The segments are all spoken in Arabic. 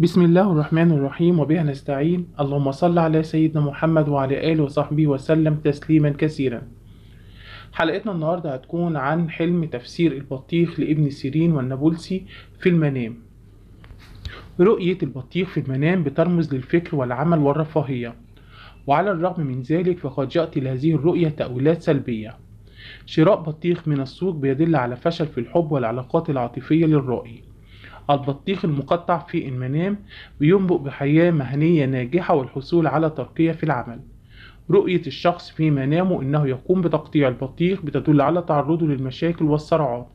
بسم الله الرحمن الرحيم وبها نستعين اللهم صل على سيدنا محمد وعلى آله وصحبه وسلم تسليما كثيرا حلقتنا النهاردة هتكون عن حلم تفسير البطيخ لابن سيرين والنابلسي في المنام رؤية البطيخ في المنام بترمز للفكر والعمل والرفاهية وعلى الرغم من ذلك فقد يأتي لهذه الرؤية تأويلات سلبية شراء بطيخ من السوق بيدل على فشل في الحب والعلاقات العاطفية للرائي البطيخ المقطع في المنام بينبؤ بحياة مهنية ناجحة والحصول على ترقية في العمل رؤية الشخص في منامه أنه يقوم بتقطيع البطيخ بتدل على تعرضه للمشاكل والصراعات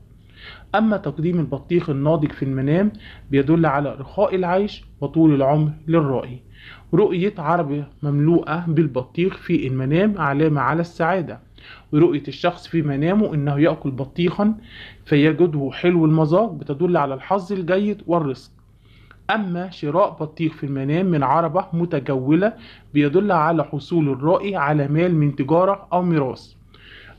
أما تقديم البطيخ الناضج في المنام بيدل على رخاء العيش وطول العمر للرائي رؤية عربة مملوءة بالبطيخ في المنام علامة على السعادة ورؤية الشخص في منامه أنه يأكل بطيخا فيجده حلو المذاق بتدل على الحظ الجيد والرزق أما شراء بطيخ في المنام من عربة متجولة بيدل على حصول الرائي على مال من تجارة أو ميراث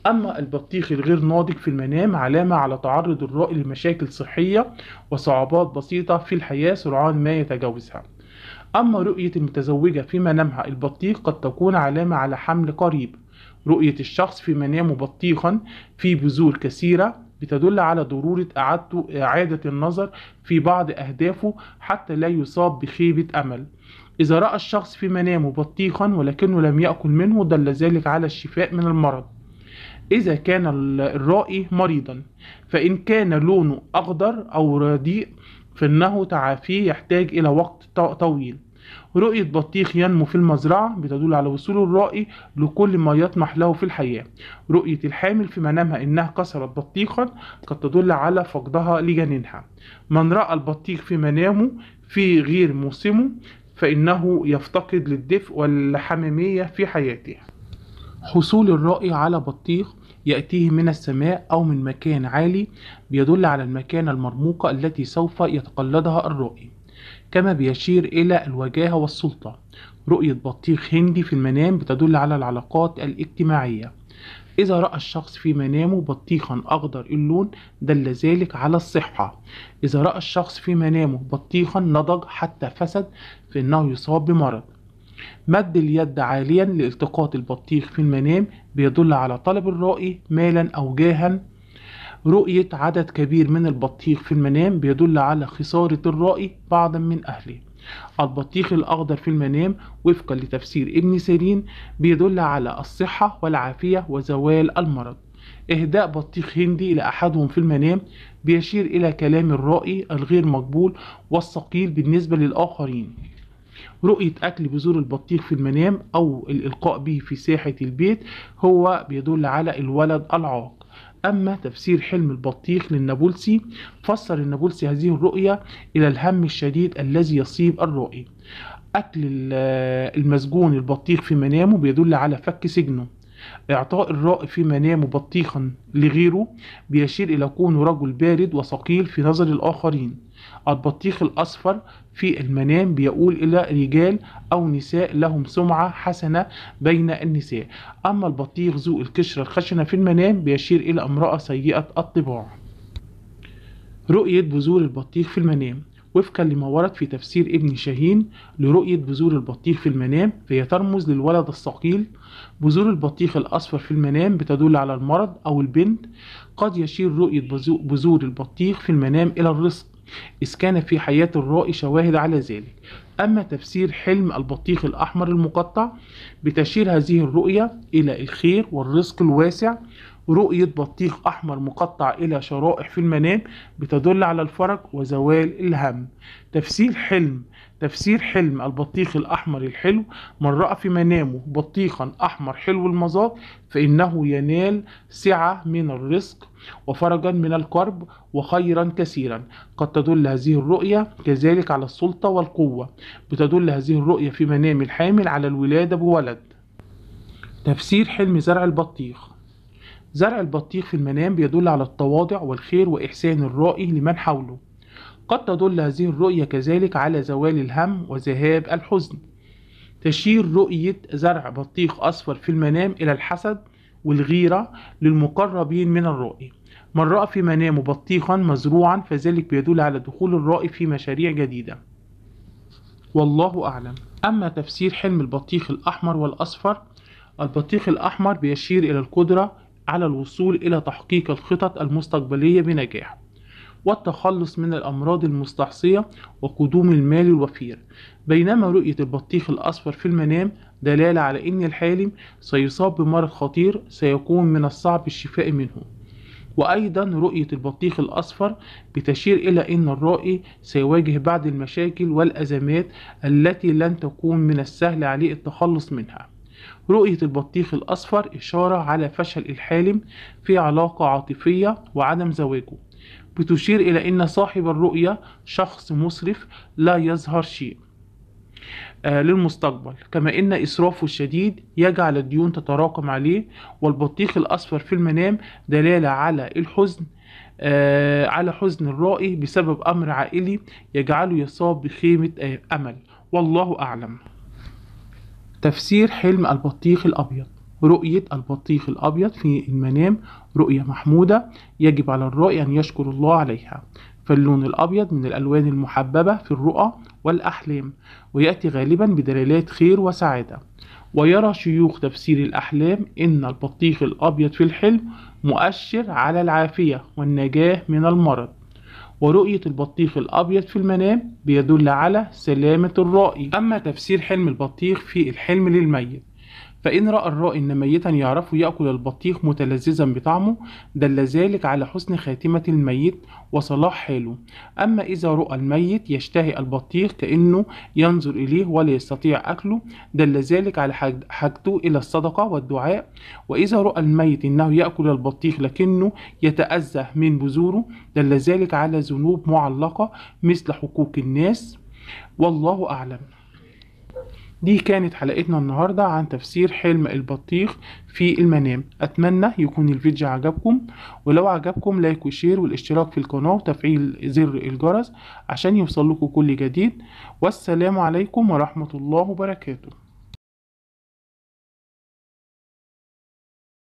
أما البطيخ الغير ناضج في المنام علامة على تعرض الرائي لمشاكل صحية وصعوبات بسيطة في الحياة سرعان ما يتجاوزها أما رؤية المتزوجة في منامها البطيخ قد تكون علامة على حمل قريب رؤية الشخص في منامه بطيخا في بذور كثيرة بتدل على ضرورة إعادته إعادة النظر في بعض أهدافه حتى لا يصاب بخيبة أمل إذا رأى الشخص في منامه بطيخا ولكنه لم يأكل منه دل ذلك على الشفاء من المرض إذا كان الرائي مريضا فإن كان لونه أخضر أو رديء فإنه تعافيه يحتاج إلى وقت طويل رؤية بطيخ ينمو في المزرعة بتدل على وصول الرائي لكل ما يطمح له في الحياة رؤية الحامل في منامها إنها كسرت بطيخا قد تدل على فقدها لجنينها من رأى البطيخ في منامه في غير موسمه فإنه يفتقد للدفء والحميمية في حياته حصول الرائي على بطيخ يأتيه من السماء أو من مكان عالي بيدل على المكانة المرموقة التي سوف يتقلدها الرائي كما بيشير إلى الوجاهة والسلطة رؤية بطيخ هندي في المنام بتدل على العلاقات الاجتماعية إذا رأى الشخص في منامه بطيخا أخضر اللون دل ذلك على الصحة إذا رأى الشخص في منامه بطيخا نضج حتى فسد فإنه يصاب بمرض مد اليد عاليا لالتقاط البطيخ في المنام بيدل على طلب الرائي مالا أو جاها رؤية عدد كبير من البطيخ في المنام بيدل على خسارة الرائي بعضا من أهله البطيخ الأخضر في المنام وفقا لتفسير ابن سيرين بيدل على الصحة والعافية وزوال المرض إهداء بطيخ هندي لأحدهم في المنام بيشير إلى كلام الرائي الغير مقبول والثقيل بالنسبة للآخرين رؤية أكل بذور البطيخ في المنام أو الإلقاء به في ساحة البيت هو بيدل على الولد العاق أما تفسير حلم البطيخ للنابلسي فسر النابلسي هذه الرؤية إلى الهم الشديد الذي يصيب الرائي أكل المسجون البطيخ في منامه بيدل على فك سجنه إعطاء الرائي في منامه بطيخا لغيره بيشير إلى كونه رجل بارد وثقيل في نظر الآخرين البطيخ الأصفر في المنام بيقول إلى رجال أو نساء لهم سمعة حسنة بين النساء أما البطيخ ذو القشرة الخشنة في المنام بيشير إلى امرأة سيئة الطباع رؤية بذور البطيخ في المنام وفقا لما ورد في تفسير ابن شاهين لرؤية بذور البطيخ في المنام فهي ترمز للولد الصقيل بذور البطيخ الأصفر في المنام بتدل على المرض أو البنت قد يشير رؤية بذور البطيخ في المنام إلى الرزق إذ كان في حياة الرائي شواهد على ذلك أما تفسير حلم البطيخ الأحمر المقطع بتشير هذه الرؤية إلى الخير والرزق الواسع رؤية بطيخ أحمر مقطع إلى شرائح في المنام بتدل على الفرج وزوال الهم تفسير حلم تفسير حلم البطيخ الأحمر الحلو من رأى في منامه بطيخا أحمر حلو المذاق فإنه ينال سعة من الرزق وفرجا من الكرب وخيرا كثيرا قد تدل هذه الرؤية كذلك على السلطة والقوة بتدل هذه الرؤية في منام الحامل على الولادة بولد تفسير حلم زرع البطيخ زرع البطيخ في المنام بيدل على التواضع والخير وإحسان الرائي لمن حوله قد تدل هذه الرؤية كذلك على زوال الهم وذهاب الحزن تشير رؤية زرع بطيخ أصفر في المنام إلى الحسد والغيرة للمقربين من الرائي من رأى في منامه بطيخا مزروعا فذلك بيدل على دخول الرائي في مشاريع جديدة والله أعلم أما تفسير حلم البطيخ الأحمر والأصفر البطيخ الأحمر بيشير إلى القدرة على الوصول إلى تحقيق الخطط المستقبلية بنجاح والتخلص من الأمراض المستعصية وقدوم المال الوفير بينما رؤية البطيخ الأصفر في المنام دلالة على أن الحالم سيصاب بمرض خطير سيكون من الصعب الشفاء منه وأيضا رؤية البطيخ الأصفر بتشير إلى أن الرائي سيواجه بعض المشاكل والأزمات التي لن تكون من السهل عليه التخلص منها رؤية البطيخ الأصفر إشارة على فشل الحالم في علاقة عاطفية وعدم زواجه بتشير إلى أن صاحب الرؤية شخص مسرف لا يظهر شيء آه، للمستقبل كما أن إسرافه الشديد يجعل الديون تتراكم عليه والبطيخ الأصفر في المنام دلالة على الحزن آه، على حزن الرائي بسبب أمر عائلي يجعله يصاب بخيمة آه، أمل والله أعلم تفسير حلم البطيخ الأبيض رؤية البطيخ الأبيض في المنام رؤية محمودة يجب على الرائي أن يشكر الله عليها فاللون الأبيض من الألوان المحببة في الرؤى والأحلام ويأتي غالبا بدلالات خير وسعادة ويرى شيوخ تفسير الأحلام إن البطيخ الأبيض في الحلم مؤشر على العافية والنجاة من المرض ورؤية البطيخ الأبيض في المنام بيدل على سلامة الرائي أما تفسير حلم البطيخ في الحلم للميت فإن رأى الراء ميتا يعرف يأكل البطيخ متلذذا بطعمه دل ذلك على حسن خاتمة الميت وصلاح حاله أما إذا رأى الميت يشتهي البطيخ كأنه ينظر إليه ولا يستطيع أكله دل ذلك على حاجته إلى الصدقة والدعاء وإذا رأى الميت أنه يأكل البطيخ لكنه يتأذى من بذوره دل ذلك على ذنوب معلقة مثل حقوق الناس والله أعلم دي كانت حلقتنا النهاردة عن تفسير حلم البطيخ في المنام أتمنى يكون الفيديو عجبكم ولو عجبكم لايك وشير والاشتراك في القناة وتفعيل زر الجرس عشان يوصل لكم كل جديد والسلام عليكم ورحمة الله وبركاته